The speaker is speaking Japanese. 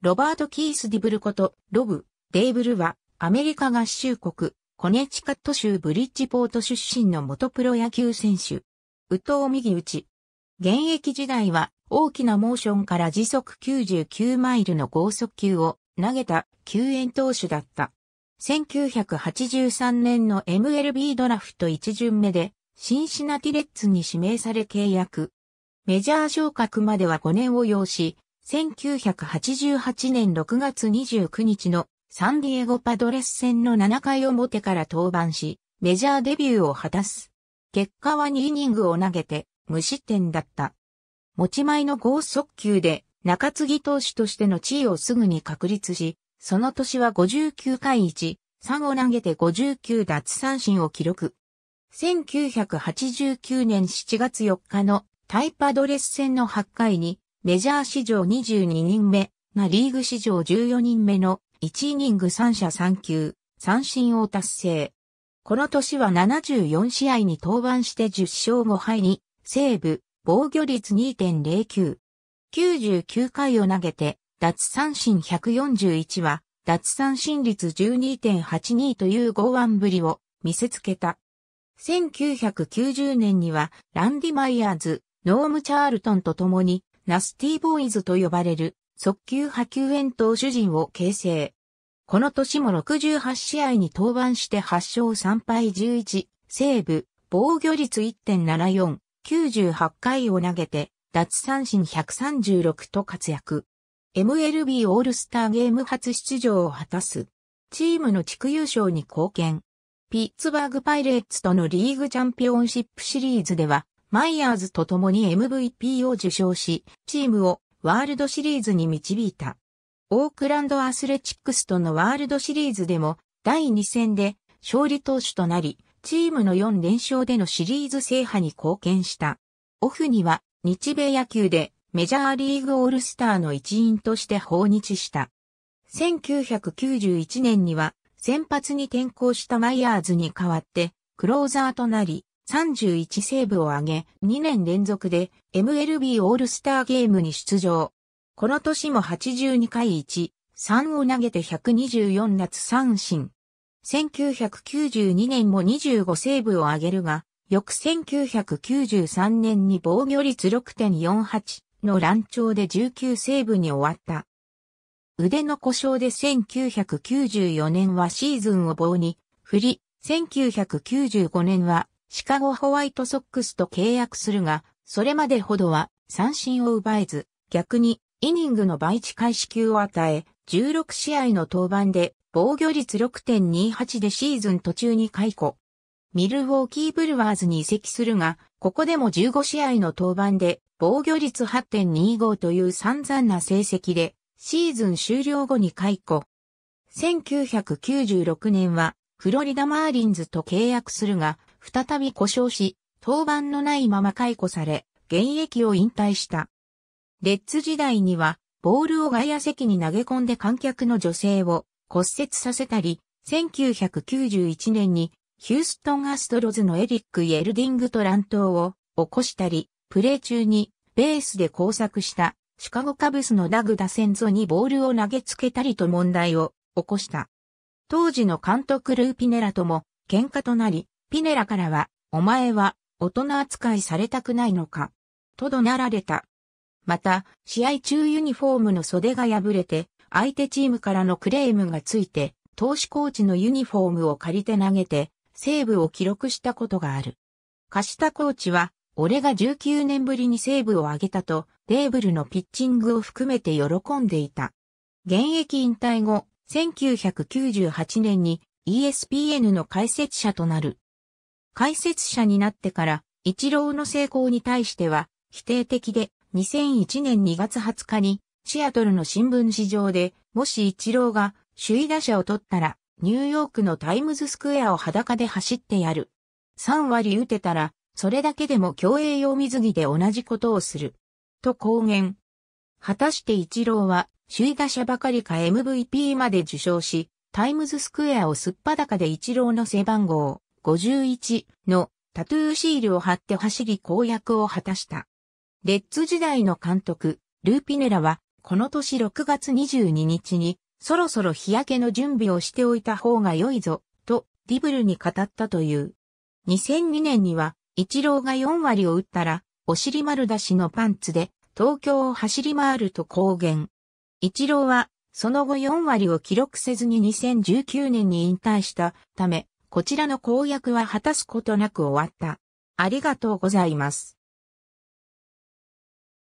ロバート・キース・ディブルこと、ロブ・デイブルは、アメリカ合衆国、コネチカット州ブリッジポート出身の元プロ野球選手。右投右打ち。現役時代は、大きなモーションから時速99マイルの高速球を投げた救援投手だった。1983年の MLB ドラフト1巡目で、シンシナティレッツに指名され契約。メジャー昇格までは5年を要し、1988年6月29日のサンディエゴパドレス戦の7回表から登板し、メジャーデビューを果たす。結果は2イニングを投げて無失点だった。持ち前の豪速球で中継ぎ投手としての地位をすぐに確立し、その年は59回1、3を投げて59奪三振を記録。1989年7月4日のタイパドレス戦の8回にメジャー史上22人目、ナリーグ史上14人目の1イニング3者3球、三振を達成。この年は74試合に登板して10勝5敗に、セーブ、防御率2.09。99回を投げて、奪三振141は、奪三振率12.82という剛腕ぶりを見せつけた。1990年には、ランディ・マイヤーズ、ノーム・チャールトンと共に、ナスティーボーイズと呼ばれる速球派球園投手陣を形成。この年も68試合に登板して8勝3敗11、セーブ、防御率1.74、98回を投げて、脱三振136と活躍。MLB オールスターゲーム初出場を果たす。チームの地区優勝に貢献。ピッツバーグパイレーツとのリーグチャンピオンシップシリーズではマイヤーズと共に MVP を受賞し、チームをワールドシリーズに導いた。オークランドアスレチックスとのワールドシリーズでも第2戦で勝利投手となり、チームの4連勝でのシリーズ制覇に貢献した。オフには日米野球でメジャーリーグオールスターの一員として訪日した。1991年には先発に転向したマイヤーズに代わってクローザーとなり、31セーブを挙げ、2年連続で MLB オールスターゲームに出場。この年も82回1、3を投げて124夏三振。1992年も25セーブを挙げるが、翌1993年に防御率6.48の乱調で19セーブに終わった。腕の故障で1994年はシーズンを棒に振り、1995年はシカゴホワイトソックスと契約するが、それまでほどは三振を奪えず、逆にイニングの倍値開始給を与え、16試合の登板で防御率6.28でシーズン途中に解雇。ミルウォーキーブルワーズに移籍するが、ここでも15試合の登板で防御率8.25という散々な成績で、シーズン終了後に解雇。1996年はフロリダマーリンズと契約するが、再び故障し、登板のないまま解雇され、現役を引退した。レッツ時代には、ボールを外野席に投げ込んで観客の女性を骨折させたり、1991年にヒューストンアストロズのエリック・イェルディングと乱闘を起こしたり、プレー中にベースで工作したシカゴカブスのダグダセンゾにボールを投げつけたりと問題を起こした。当時の監督ルーピネラとも喧嘩となり、ピネラからは、お前は、大人扱いされたくないのか、と怒鳴られた。また、試合中ユニフォームの袖が破れて、相手チームからのクレームがついて、投手コーチのユニフォームを借りて投げて、セーブを記録したことがある。貸したコーチは、俺が19年ぶりにセーブを上げたと、デーブルのピッチングを含めて喜んでいた。現役引退後、1998年に ESPN の解説者となる。解説者になってから、一郎の成功に対しては否定的で、2001年2月20日にシアトルの新聞紙上で、もし一郎が首位打者を取ったら、ニューヨークのタイムズスクエアを裸で走ってやる。3割打てたら、それだけでも競泳用水着で同じことをする。と公言。果たして一郎は、首位打者ばかりか MVP まで受賞し、タイムズスクエアをすっぱだかで一郎の背番号。51のタトゥーシールを貼って走り公約を果たした。レッツ時代の監督、ルーピネラは、この年6月22日に、そろそろ日焼けの準備をしておいた方が良いぞ、と、ディブルに語ったという。2002年には、イチローが4割を打ったら、お尻丸出しのパンツで、東京を走り回ると公言。イチローは、その後4割を記録せずに2019年に引退したため、こちらの公約は果たすことなく終わった。ありがとうございます。